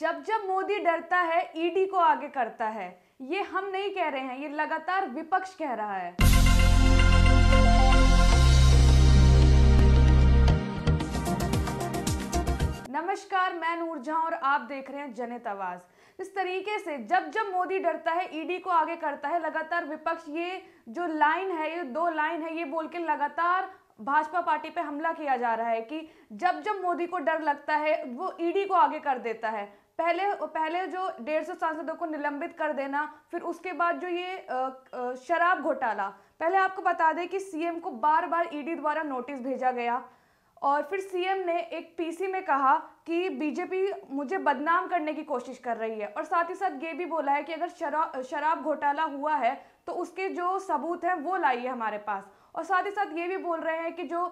जब जब मोदी डरता है ईडी e को आगे करता है ये हम नहीं कह रहे हैं ये लगातार विपक्ष कह रहा है नमस्कार मैं नूरजहां और आप देख रहे हैं जनित आवाज़ इस तरीके से जब जब मोदी डरता है ईडी e को आगे करता है लगातार विपक्ष ये जो लाइन है ये दो लाइन है ये बोल के लगातार भाजपा पार्टी पे हमला किया जा रहा है कि जब जब मोदी को डर लगता है वो ईडी को आगे कर देता है पहले पहले जो डेढ़ सौ सांसदों को निलंबित कर देना फिर उसके बाद जो ये शराब घोटाला पहले आपको बता दें कि सीएम को बार बार ईडी द्वारा नोटिस भेजा गया और फिर सीएम ने एक पीसी में कहा कि बीजेपी मुझे बदनाम करने की कोशिश कर रही है और साथ ही साथ ये भी बोला है कि अगर शराब शराब घोटाला हुआ है तो उसके जो सबूत हैं वो लाइए हमारे पास और साथ ही साथ ये भी बोल रहे हैं कि जो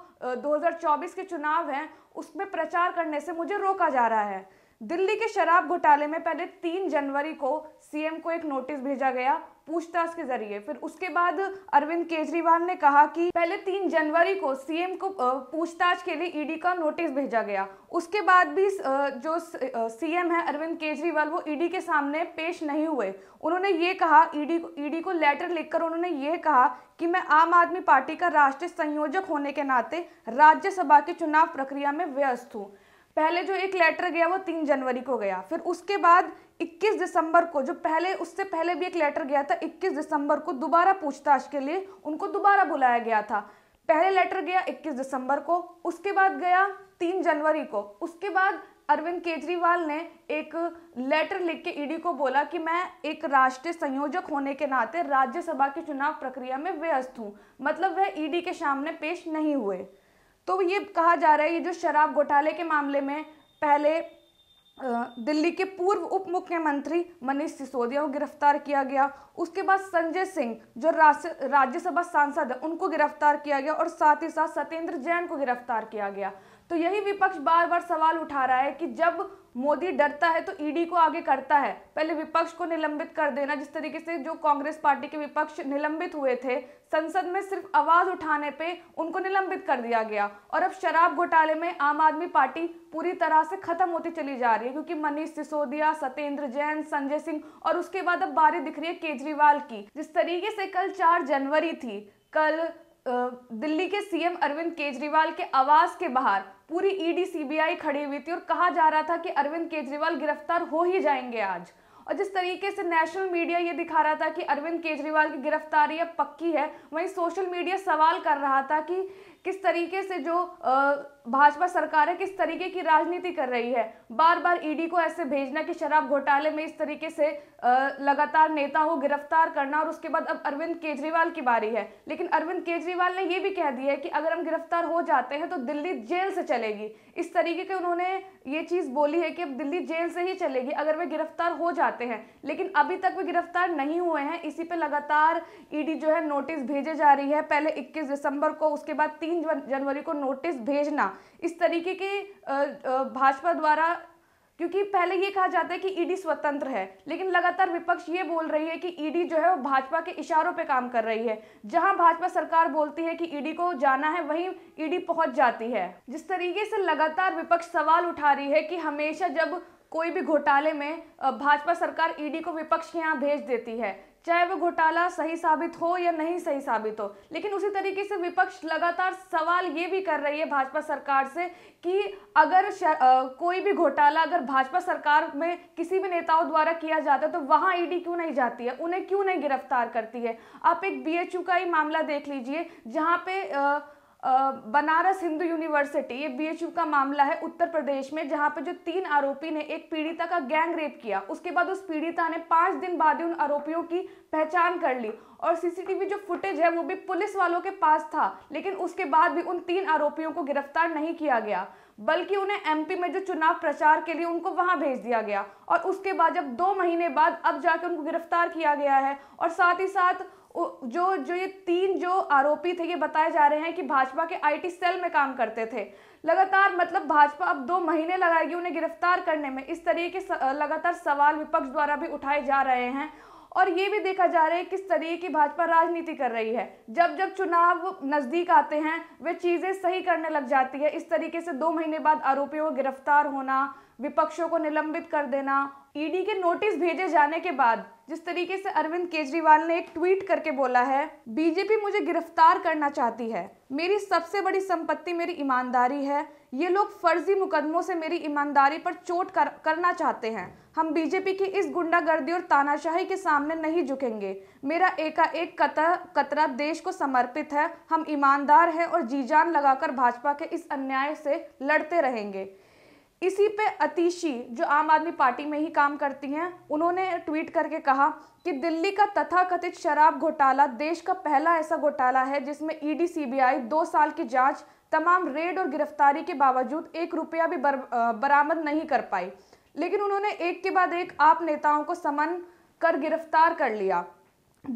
2024 के चुनाव हैं उसमें प्रचार करने से मुझे रोका जा रहा है दिल्ली के शराब घोटाले में पहले तीन जनवरी को सीएम को एक नोटिस भेजा गया पूछताछ के जरिए फिर उसके बाद अरविंद केजरीवाल ने कहा कि पहले तीन जनवरी को सीएम को पूछताछ के लिए ईडी का नोटिस भेजा गया उसके बाद भी जो सीएम है अरविंद केजरीवाल वो ईडी के सामने पेश नहीं हुए उन्होंने ये कहा ईडी को ईडी को लेटर लिखकर उन्होंने ये कहा कि मैं आम आदमी पार्टी का राष्ट्रीय संयोजक होने के नाते राज्यसभा के चुनाव प्रक्रिया में व्यस्त हूँ पहले जो एक लेटर गया वो तीन जनवरी को गया फिर उसके बाद 21 दिसंबर को जो पहले उससे पहले भी एक लेटर गया था 21 दिसंबर को दोबारा पूछताछ के लिए उनको दोबारा बुलाया गया था पहले लेटर गया 21 दिसंबर को उसके बाद गया 3 जनवरी को उसके बाद अरविंद केजरीवाल ने एक लेटर लिख के ईडी को बोला कि मैं एक राष्ट्रीय संयोजक होने के नाते राज्यसभा की चुनाव प्रक्रिया में व्यस्त हूँ मतलब वह ईडी e के सामने पेश नहीं हुए तो ये कहा जा रहा है ये जो शराब घोटाले के मामले में पहले दिल्ली के पूर्व उप मुख्यमंत्री मनीष सिसोदिया को गिरफ्तार किया गया उसके बाद संजय सिंह जो राज्यसभा सांसद है उनको गिरफ्तार किया गया और साथ ही साथ सत्येंद्र जैन को गिरफ्तार किया गया तो यही विपक्ष बार बार सवाल उठा रहा है कि जब मोदी डरता है तो ईडी को आगे करता है पहले विपक्ष को निलंबित कर देना जिस तरीके से जो कांग्रेस पार्टी के विपक्ष निलंबित हुए थे संसद में सिर्फ आवाज उठाने पे उनको निलंबित कर दिया गया और अब शराब घोटाले में आम आदमी पार्टी पूरी तरह से खत्म होती चली जा रही है क्योंकि मनीष सिसोदिया सत्येंद्र जैन संजय सिंह और उसके बाद अब बारी दिख रही है केजरीवाल की जिस तरीके से कल चार जनवरी थी कल दिल्ली के सीएम अरविंद केजरीवाल के आवास के बाहर पूरी ईडी सीबीआई खड़ी हुई थी और कहा जा रहा था कि अरविंद केजरीवाल गिरफ्तार हो ही जाएंगे आज और जिस तरीके से नेशनल मीडिया ये दिखा रहा था कि अरविंद केजरीवाल की गिरफ्तारी अब पक्की है वहीं सोशल मीडिया सवाल कर रहा था कि किस तरीके से जो आ, भाजपा सरकारें किस तरीके की राजनीति कर रही है बार बार ईडी को ऐसे भेजना कि शराब घोटाले में इस तरीके से लगातार नेताओं को गिरफ्तार करना और उसके बाद अब अरविंद केजरीवाल की बारी है लेकिन अरविंद केजरीवाल ने ये भी कह दिया है कि अगर हम गिरफ्तार हो जाते हैं तो दिल्ली जेल से चलेगी इस तरीके के उन्होंने ये चीज़ बोली है कि अब दिल्ली जेल से ही चलेगी अगर वे गिरफ्तार हो जाते हैं लेकिन अभी तक वे गिरफ्तार नहीं हुए हैं इसी पर लगातार ईडी e जो है नोटिस भेजे जा रही है पहले इक्कीस दिसंबर को उसके बाद तीन जनवरी को नोटिस भेजना इस तरीके के भाजपा द्वारा क्योंकि पहले ये कहा जाता है कि ईडी स्वतंत्र है लेकिन लगातार विपक्ष ये बोल रही है कि ईडी जो है वो भाजपा के इशारों पे काम कर रही है जहां भाजपा सरकार बोलती है कि ईडी को जाना है वहीं ईडी पहुंच जाती है जिस तरीके से लगातार विपक्ष सवाल उठा रही है कि हमेशा जब कोई भी घोटाले में भाजपा सरकार ईडी को विपक्ष के यहाँ भेज देती है चाहे वो घोटाला सही साबित हो या नहीं सही साबित हो लेकिन उसी तरीके से विपक्ष लगातार सवाल ये भी कर रही है भाजपा सरकार से कि अगर आ, कोई भी घोटाला अगर भाजपा सरकार में किसी भी नेताओं द्वारा किया जाता है तो वहाँ ईडी क्यों नहीं जाती है उन्हें क्यों नहीं गिरफ्तार करती है आप एक बीएचयू का ही मामला देख लीजिए जहाँ पे आ, बनारस हिंदू यूनिवर्सिटी ये बी का मामला है उत्तर प्रदेश में जहाँ पे जो तीन आरोपी ने एक पीड़िता का गैंग रेप किया उसके बाद उस पीड़िता ने पाँच दिन बाद ही उन आरोपियों की पहचान कर ली और सीसीटीवी जो फुटेज है वो भी पुलिस वालों के पास था लेकिन उसके बाद भी उन तीन आरोपियों को गिरफ्तार नहीं किया गया बल्कि उन्हें एमपी में जो चुनाव प्रचार के लिए उनको वहां भेज दिया गया और उसके बाद जब दो महीने बाद अब जाके उनको गिरफ्तार किया गया है और साथ ही साथ जो जो ये तीन जो आरोपी थे ये बताए जा रहे हैं कि भाजपा के आईटी सेल में काम करते थे लगातार मतलब भाजपा अब दो महीने लगाएगी उन्हें गिरफ्तार करने में इस तरीके लगातार सवाल विपक्ष द्वारा भी उठाए जा रहे हैं और ये भी देखा जा रहा है किस तरीके की भाजपा राजनीति कर रही है जब जब चुनाव नज़दीक आते हैं वे चीज़ें सही करने लग जाती है इस तरीके से दो महीने बाद आरोपियों को गिरफ्तार होना विपक्षों को निलंबित कर देना ईडी के नोटिस भेजे जाने के बाद जिस तरीके से अरविंद केजरीवाल ने एक ट्वीट करके बोला है बीजेपी मुझे गिरफ्तार करना चाहती है मेरी सबसे बड़ी संपत्ति मेरी ईमानदारी है ये लोग फर्जी मुकदमों से मेरी ईमानदारी पर चोट कर, करना चाहते हैं हम बीजेपी की इस गुंडागर्दी और तानाशाही के सामने नहीं झुकेंगे मेरा एकाएक कतरा कतरा देश को समर्पित है हम ईमानदार हैं और जी जान लगाकर भाजपा के इस अन्याय से लड़ते रहेंगे इसी पे अतिशी जो आम आदमी पार्टी में ही काम करती हैं उन्होंने ट्वीट करके कहा कि दिल्ली का तथाकथित शराब घोटाला देश का पहला ऐसा घोटाला है जिसमें ईडी सीबीआई दो साल की जांच तमाम रेड और गिरफ्तारी के बावजूद एक रुपया भी बर, बरामद नहीं कर पाई लेकिन उन्होंने एक के बाद एक आप नेताओं को समन कर गिरफ्तार कर लिया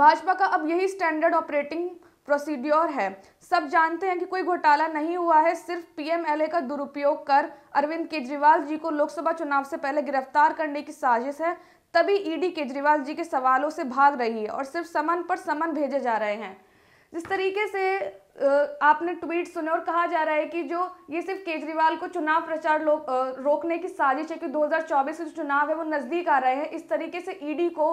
भाजपा का अब यही स्टैंडर्ड ऑपरेटिंग प्रोसीड्योर है सब जानते हैं कि कोई घोटाला नहीं हुआ है सिर्फ पीएमएलए का दुरुपयोग कर अरविंद केजरीवाल जी को लोकसभा चुनाव से पहले गिरफ्तार करने की साजिश है तभी ईडी e केजरीवाल जी के सवालों से भाग रही है और सिर्फ समन पर समन भेजे जा रहे हैं जिस तरीके से आपने ट्वीट सुने और कहा जा रहा है कि जो ये सिर्फ केजरीवाल को चुनाव प्रचार रोकने की साजिश है कि 2024 के जो चुनाव है वो नज़दीक आ रहे हैं इस तरीके से ईडी को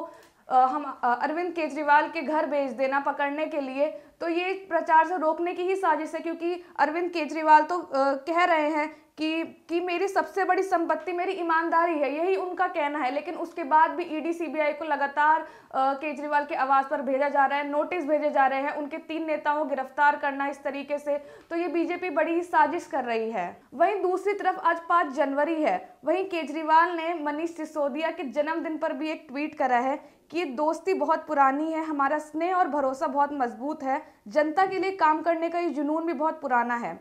हम अरविंद केजरीवाल के घर भेज देना पकड़ने के लिए तो ये प्रचार से रोकने की ही साजिश है क्योंकि अरविंद केजरीवाल तो कह रहे हैं कि कि मेरी सबसे बड़ी संपत्ति मेरी ईमानदारी है यही उनका कहना है लेकिन उसके बाद भी ईडी e सीबीआई को लगातार केजरीवाल के आवास पर भेजा जा रहा है नोटिस भेजे जा रहे हैं उनके तीन नेताओं को गिरफ्तार करना इस तरीके से तो ये बीजेपी बड़ी ही साजिश कर रही है वहीं दूसरी तरफ आज पाँच जनवरी है वहीं केजरीवाल ने मनीष सिसोदिया के जन्मदिन पर भी एक ट्वीट करा है कि दोस्ती बहुत पुरानी है हमारा स्नेह और भरोसा बहुत मजबूत है जनता के लिए काम करने का ये जुनून भी बहुत पुराना है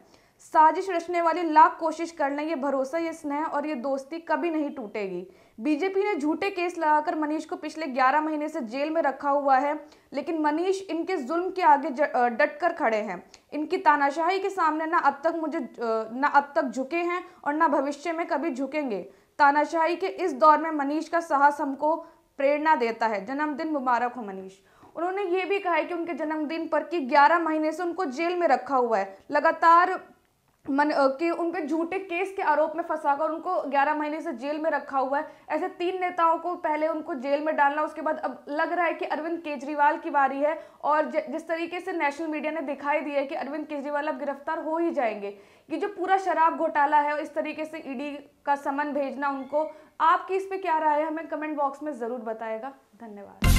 साजिश रचने वाले लाख कोशिश कर लें ये भरोसा ये स्नेह और ये दोस्ती कभी नहीं टूटेगी बीजेपी ने झूठे केस लगाकर मनीष को पिछले 11 महीने से जेल में रखा हुआ है लेकिन मनीष इनके जुल्म के आगे डटकर खड़े हैं इनकी तानाशाही के सामने ना अब तक मुझे ना अब तक झुके हैं और ना भविष्य में कभी झुकेंगे तानाशाही के इस दौर में मनीष का साहस हमको प्रेरणा देता है जन्मदिन मुबारक हो मनीष उन्होंने ये भी कहा है कि उनके जन्मदिन पर कि 11 महीने से उनको जेल में रखा हुआ है लगातार मन कि उन पर झूठे केस के आरोप में फंसाकर उनको 11 महीने से जेल में रखा हुआ है ऐसे तीन नेताओं को पहले उनको जेल में डालना उसके बाद अब लग रहा है कि अरविंद केजरीवाल की बारी है और जिस तरीके से नेशनल मीडिया ने दिखाई दिया है कि अरविंद केजरीवाल अब गिरफ्तार हो ही जाएंगे कि जो पूरा शराब घोटाला है और इस तरीके से ईडी का समन भेजना उनको आपकी इस पर क्या राय है हमें कमेंट बॉक्स में ज़रूर बताएगा धन्यवाद